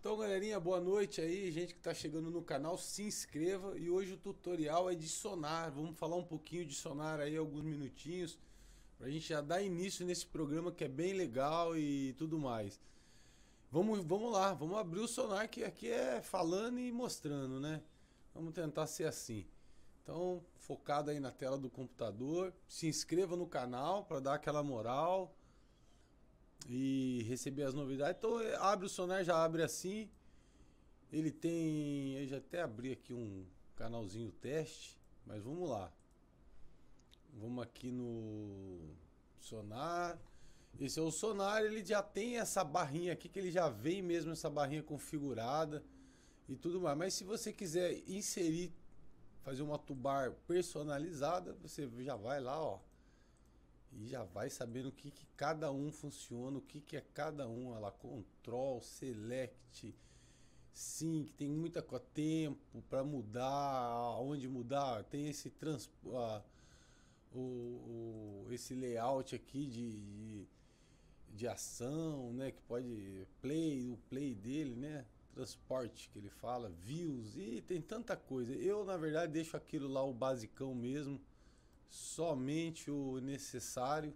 Então, galerinha, boa noite aí, gente que está chegando no canal, se inscreva. E hoje o tutorial é de sonar. Vamos falar um pouquinho de sonar aí, alguns minutinhos, para a gente já dar início nesse programa que é bem legal e tudo mais. Vamos, vamos lá, vamos abrir o sonar que aqui é falando e mostrando, né? Vamos tentar ser assim. Então, focado aí na tela do computador, se inscreva no canal para dar aquela moral, e receber as novidades. Então é, abre o sonar, já abre assim. Ele tem. Eu já até abri aqui um canalzinho teste, mas vamos lá. Vamos aqui no sonar. Esse é o sonar, ele já tem essa barrinha aqui que ele já vem mesmo essa barrinha configurada e tudo mais. Mas se você quiser inserir, fazer uma tubar personalizada, você já vai lá, ó. E já vai sabendo o que, que cada um funciona, o que, que é cada um. Olha lá, control, select, sim, que tem muita coisa, tempo para mudar, onde mudar, tem esse trans, o, o, esse layout aqui de, de, de, ação, né, que pode play, o play dele, né, transporte que ele fala, views e tem tanta coisa. Eu na verdade deixo aquilo lá o basicão mesmo somente o necessário,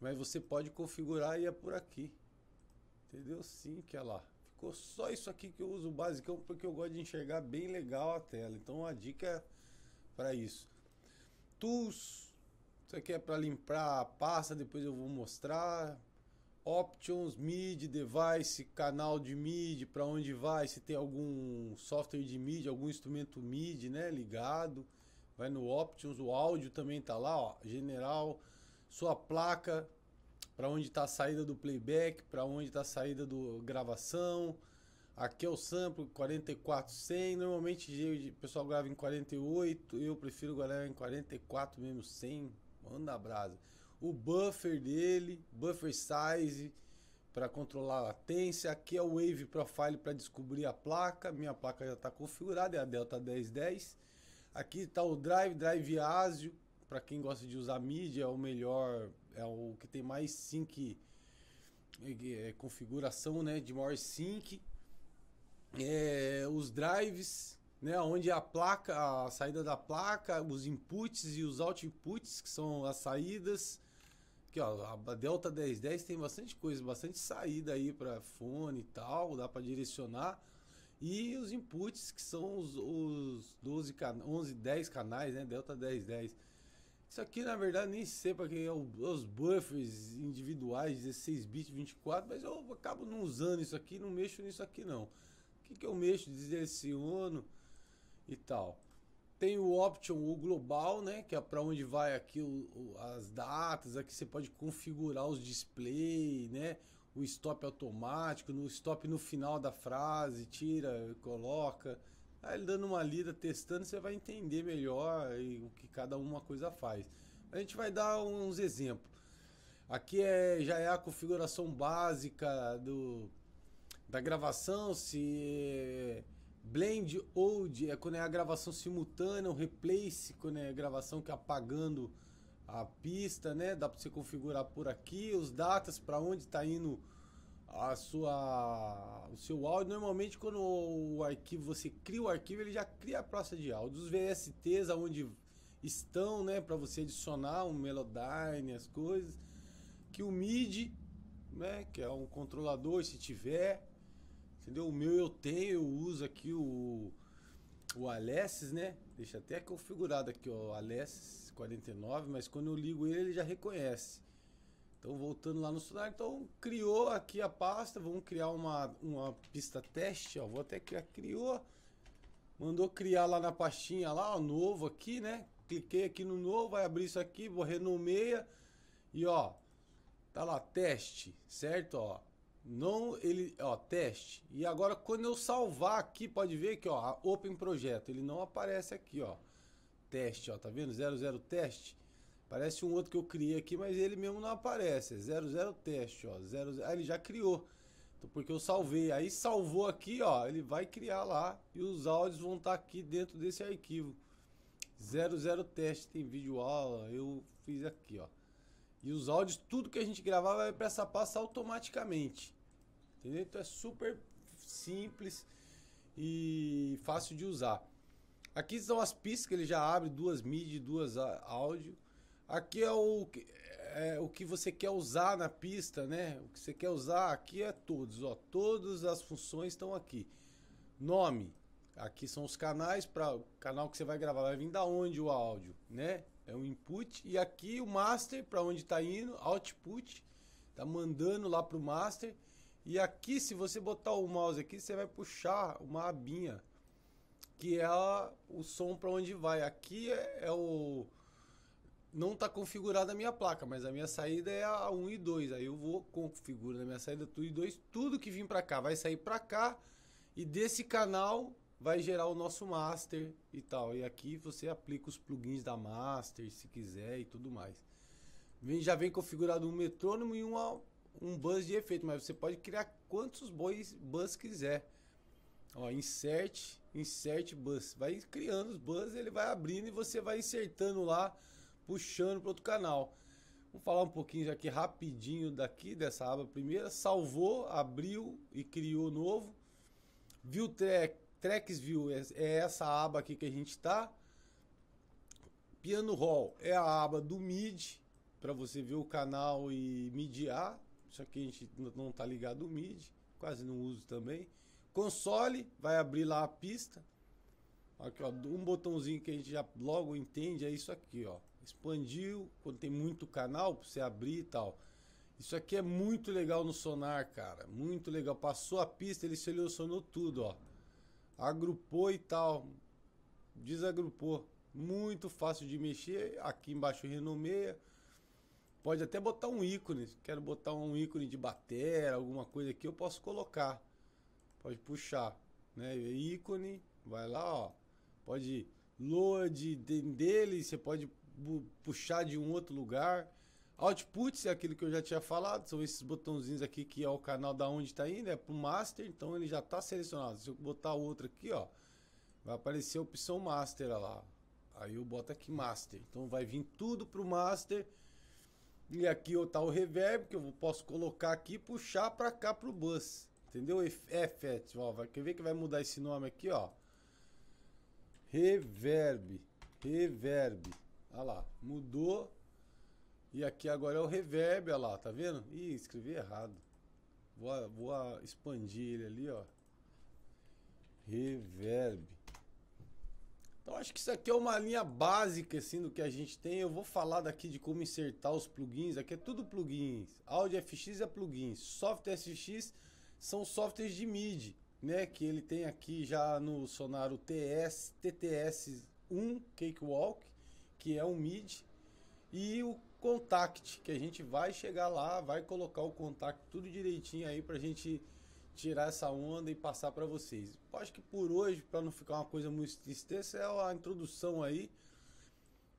mas você pode configurar e é por aqui. Entendeu? Sim, que é lá. Ficou só isso aqui que eu uso o basicão porque eu gosto de enxergar bem legal a tela. Então a dica é para isso. Tools, isso aqui é para limpar a pasta, depois eu vou mostrar. Options, MIDI, device, canal de MIDI, para onde vai, se tem algum software de MIDI, algum instrumento MIDI, né, ligado vai no Options, o áudio também tá lá, ó, general, sua placa, para onde está a saída do playback, para onde está a saída do gravação. Aqui é o sample 4400, normalmente o pessoal grava em 48, eu prefiro gravar em 44 mesmo 100, manda brasa. O buffer dele, buffer size para controlar a latência, aqui é o wave profile para descobrir a placa, minha placa já está configurada, é a Delta 1010 Aqui está o Drive, Drive Asio. Para quem gosta de usar mídia, é o melhor, é o que tem mais sync, é, é, configuração né, de maior sync. É, os drives, né, onde a placa, a saída da placa, os inputs e os outputs, que são as saídas. Aqui, ó, a Delta 1010 tem bastante coisa, bastante saída aí para fone e tal, dá para direcionar. E os inputs, que são os, os 12, 11, 10 canais, né? Delta 10, 10. Isso aqui, na verdade, nem sei para quem é os buffers individuais, 16 bits, 24, mas eu acabo não usando isso aqui, não mexo nisso aqui, não. O que, que eu mexo? Direciono e tal. Tem o option, o global, né? Que é para onde vai aqui o, o, as datas, aqui você pode configurar os display, né? o stop automático, no stop no final da frase, tira, coloca. Aí dando uma lida, testando, você vai entender melhor o que cada uma coisa faz. A gente vai dar uns exemplos. Aqui é, já é a configuração básica do, da gravação, se é blend old é quando é a gravação simultânea, o replace quando é a gravação que é apagando a pista, né? Dá para você configurar por aqui os datas para onde está indo a sua o seu áudio. Normalmente quando o arquivo você cria o arquivo, ele já cria a praça de áudio. Os VSTs aonde estão, né, para você adicionar um Melodyne, as coisas que o MIDI, né, que é um controlador se tiver, entendeu? O meu eu tenho, eu uso aqui o o Alessis, né? Deixa até configurado aqui, ó, Alessis 49, mas quando eu ligo ele, ele já reconhece. Então, voltando lá no celular, então criou aqui a pasta, vamos criar uma, uma pista teste, ó, vou até criar, criou, mandou criar lá na pastinha lá, ó, novo aqui, né? Cliquei aqui no novo, vai abrir isso aqui, vou renomeia e ó, tá lá teste, certo, ó. Não ele, ó, teste. E agora quando eu salvar aqui, pode ver que ó, Open Projeto, ele não aparece aqui, ó teste, ó, tá vendo? 00 teste. Parece um outro que eu criei aqui, mas ele mesmo não aparece. É 00 teste, ó. 00... Ah, ele já criou. Então, porque eu salvei. Aí salvou aqui, ó. Ele vai criar lá. E os áudios vão estar tá aqui dentro desse arquivo. 00 teste. Tem vídeo aula. Eu fiz aqui, ó. E os áudios, tudo que a gente gravar vai para essa pasta automaticamente. Entendeu? Então é super simples e fácil de usar. Aqui são as pistas que ele já abre, duas MIDI, duas áudio. Aqui é o, é o que você quer usar na pista, né? O que você quer usar aqui é todos, ó. Todas as funções estão aqui. Nome. Aqui são os canais para o canal que você vai gravar. Vai vir da onde o áudio, né? É um input. E aqui o master, para onde está indo. Output. Tá mandando lá para o master. E aqui, se você botar o mouse aqui, você vai puxar uma abinha que é a, o som para onde vai. Aqui é, é o não está configurada a minha placa, mas a minha saída é a 1 e 2. Aí eu vou configurar na minha saída tudo e 2, tudo que vim para cá vai sair para cá e desse canal vai gerar o nosso master e tal. E aqui você aplica os plugins da master, se quiser e tudo mais. Vem, já vem configurado um metrônomo e uma, um bus de efeito, mas você pode criar quantos bois buzz quiser. Ó, insert, insert bus. Vai criando os bus, ele vai abrindo e você vai insertando lá, puxando para outro canal. Vamos falar um pouquinho aqui rapidinho daqui dessa aba primeira. Salvou, abriu e criou novo. View track, tracks view é, é essa aba aqui que a gente tá. Piano roll é a aba do MIDI para você ver o canal e midiar. Só que a gente não tá ligado o MIDI, quase não uso também. Console, vai abrir lá a pista. Aqui, ó, um botãozinho que a gente já logo entende é isso aqui, ó. Expandiu, quando tem muito canal, para você abrir e tal. Isso aqui é muito legal no sonar, cara. Muito legal. Passou a pista, ele selecionou tudo, ó. Agrupou e tal. Desagrupou. Muito fácil de mexer. Aqui embaixo renomeia. Pode até botar um ícone. Quero botar um ícone de bateria, alguma coisa aqui, eu posso colocar pode puxar, né? Ícone, vai lá, ó. Pode load dele, você pode puxar de um outro lugar. Outputs é aquilo que eu já tinha falado, são esses botãozinhos aqui que é o canal da onde está indo, é pro master, então ele já está selecionado. Se eu botar outro aqui, ó, vai aparecer a opção master lá. Aí eu boto aqui master, então vai vir tudo pro master. E aqui está o reverb que eu posso colocar aqui e puxar para cá pro bus entendeu? Effect, ó, vai, quer ver que vai mudar esse nome aqui, ó. Reverb, reverb, olha lá, mudou. E aqui agora é o reverb, olha lá, tá vendo? Ih, escrevi errado. Vou, vou expandir ele ali, ó. Reverb. Então acho que isso aqui é uma linha básica assim do que a gente tem. Eu vou falar daqui de como insertar os plugins. Aqui é tudo plugins. Audio FX é plugins. Software FX são softwares de MIDI, né? Que ele tem aqui já no Sonaro TS, TTS1 Cakewalk, que é um MIDI, e o Contact, que a gente vai chegar lá, vai colocar o contact tudo direitinho aí pra gente tirar essa onda e passar para vocês. acho que por hoje, para não ficar uma coisa muito extensa, é a introdução aí.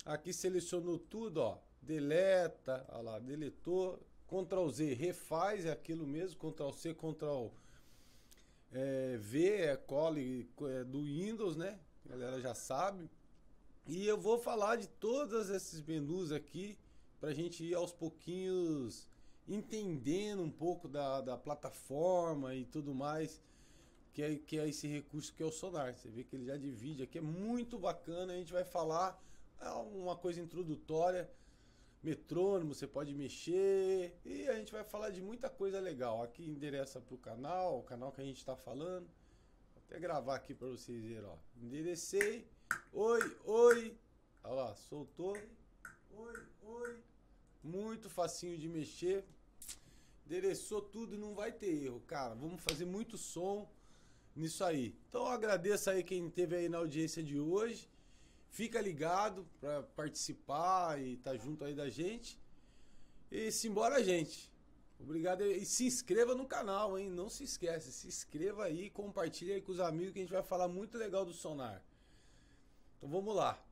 Aqui selecionou tudo, ó, deleta, ó lá, deletou, Ctrl Z refaz, é aquilo mesmo, Ctrl C, Ctrl é, V, é cole é do Windows, né? A galera já sabe. E eu vou falar de todos esses menus aqui para a gente ir aos pouquinhos entendendo um pouco da, da plataforma e tudo mais, que é, que é esse recurso que é o Sonar. Você vê que ele já divide aqui, é muito bacana. A gente vai falar é uma coisa introdutória metrônomo, você pode mexer. E a gente vai falar de muita coisa legal. Aqui endereça para o canal, o canal que a gente está falando. Vou até gravar aqui para vocês verem. Ó. Enderecei. Oi, oi. Olha lá, soltou. Oi, oi. Muito facinho de mexer. Endereçou tudo, e não vai ter erro, cara. Vamos fazer muito som nisso aí. Então eu agradeço aí quem teve aí na audiência de hoje. Fica ligado para participar e tá junto aí da gente. E simbora, gente. Obrigado e se inscreva no canal, hein? Não se esquece, se inscreva aí, compartilha aí com os amigos que a gente vai falar muito legal do Sonar. Então vamos lá.